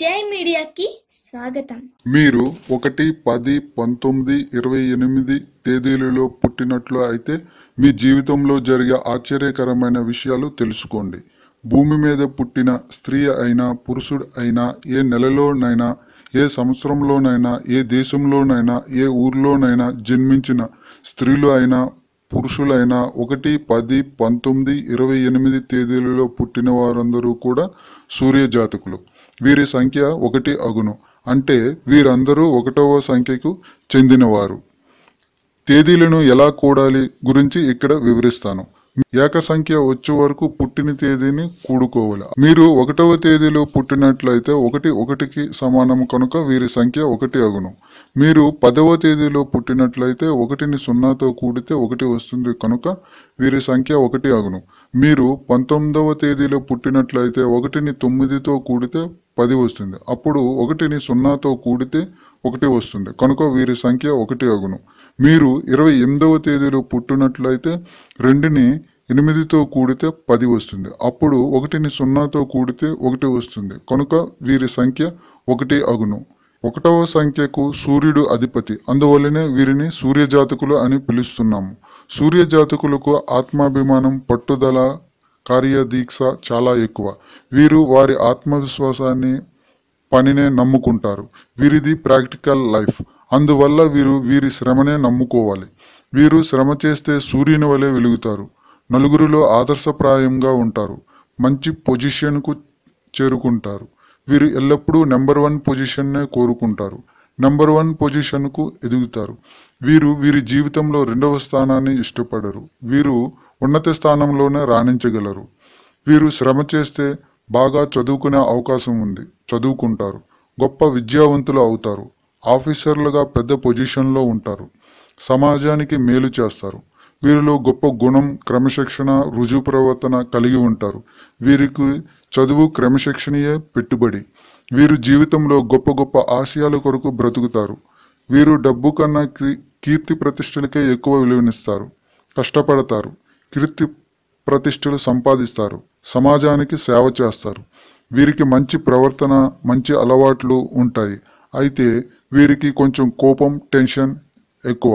జై మీడియాకి స్వాగతం మీరు ఒకటి పది పంతొమ్మిది ఇరవై ఎనిమిది తేదీలలో పుట్టినట్లు అయితే మీ జీవితంలో జరిగే ఆశ్చర్యకరమైన విషయాలు తెలుసుకోండి భూమి మీద పుట్టిన స్త్రీ అయినా పురుషుడు అయినా ఏ నెలలోనైనా ఏ సంవత్సరంలోనైనా ఏ దేశంలోనైనా ఏ ఊర్లోనైనా జన్మించిన స్త్రీలు అయినా పురుషులైన ఒకటి పది పంతొమ్మిది ఇరవై ఎనిమిది తేదీలలో పుట్టిన వారందరూ కూడా సూర్య జాతకులు వీరి సంఖ్య ఒకటి అగును అంటే వీరందరూ ఒకటవ సంఖ్యకు చెందినవారు తేదీలను ఎలా కూడాలి గురించి ఇక్కడ వివరిస్తాను ఏక సంఖ్య వచ్చే వరకు పుట్టిన తేదీని కూడుకోవాలి మీరు ఒకటవ తేదీలో పుట్టినట్లయితే ఒకటి ఒకటికి సమానం కనుక వీరి సంఖ్య ఒకటి అగును మీరు పదవ తేదీలో పుట్టినట్లయితే ఒకటిని సున్నాతో కూడితే ఒకటి వస్తుంది కనుక వీరి సంఖ్య ఒకటి అగును మీరు పంతొమ్మిదవ తేదీలో పుట్టినట్లయితే ఒకటిని తొమ్మిదితో కూడితే పది వస్తుంది అప్పుడు ఒకటిని సున్నాతో కూడితే ఒకటి వస్తుంది కనుక వీరి సంఖ్య ఒకటి అగును మీరు ఇరవై ఎనిమిదవ తేదీలో పుట్టినట్లయితే రెండుని ఎనిమిదితో కూడితే పది వస్తుంది అప్పుడు ఒకటిని సున్నాతో కూడితే ఒకటి వస్తుంది కనుక వీరి సంఖ్య ఒకటి అగును ఒకటవ సంఖ్యకు సూర్యుడు అధిపతి అందువల్లనే వీరిని సూర్యజాతకులు అని పిలుస్తున్నాము సూర్యజాతకులకు ఆత్మాభిమానం పట్టుదల కార్యదీక్ష చాలా ఎక్కువ వీరు వారి ఆత్మవిశ్వాసాన్ని పనినే నమ్ముకుంటారు వీరిది ప్రాక్టికల్ లైఫ్ అందువల్ల వీరు వీరి శ్రమనే నమ్ముకోవాలి వీరు శ్రమ చేస్తే సూర్యుని వలె వెలుగుతారు నలుగురిలో ఆదర్శప్రాయంగా ఉంటారు మంచి పొజిషన్కు చేరుకుంటారు వీరు ఎల్లప్పుడూ నెంబర్ వన్ పొజిషన్నే కోరుకుంటారు నెంబర్ వన్ పొజిషన్కు ఎదుగుతారు వీరు వీరి జీవితంలో రెండవ స్థానాన్ని ఇష్టపడరు వీరు ఉన్నత స్థానంలోనే రాణించగలరు వీరు శ్రమ చేస్తే బాగా చదువుకునే అవకాశం ఉంది చదువుకుంటారు గొప్ప విద్యావంతులు అవుతారు ఆఫీసర్లుగా పెద్ద పొజిషన్లో ఉంటారు సమాజానికి మేలు చేస్తారు వీరిలో గొప్ప గుణం క్రమశిక్షణ రుజువు ప్రవర్తన కలిగి ఉంటారు వీరికి చదువు క్రమశిక్షణయే పెట్టుబడి వీరు జీవితంలో గొప్ప గొప్ప ఆశయాల కొరకు బ్రతుకుతారు వీరు డబ్బు కన్నా కీర్తి ప్రతిష్టలకే ఎక్కువ విలువనిస్తారు కష్టపడతారు కీర్తి ప్రతిష్టలు సంపాదిస్తారు సమాజానికి సేవ చేస్తారు వీరికి మంచి ప్రవర్తన మంచి అలవాట్లు ఉంటాయి అయితే వీరికి కొంచెం కోపం టెన్షన్ ఎక్కువ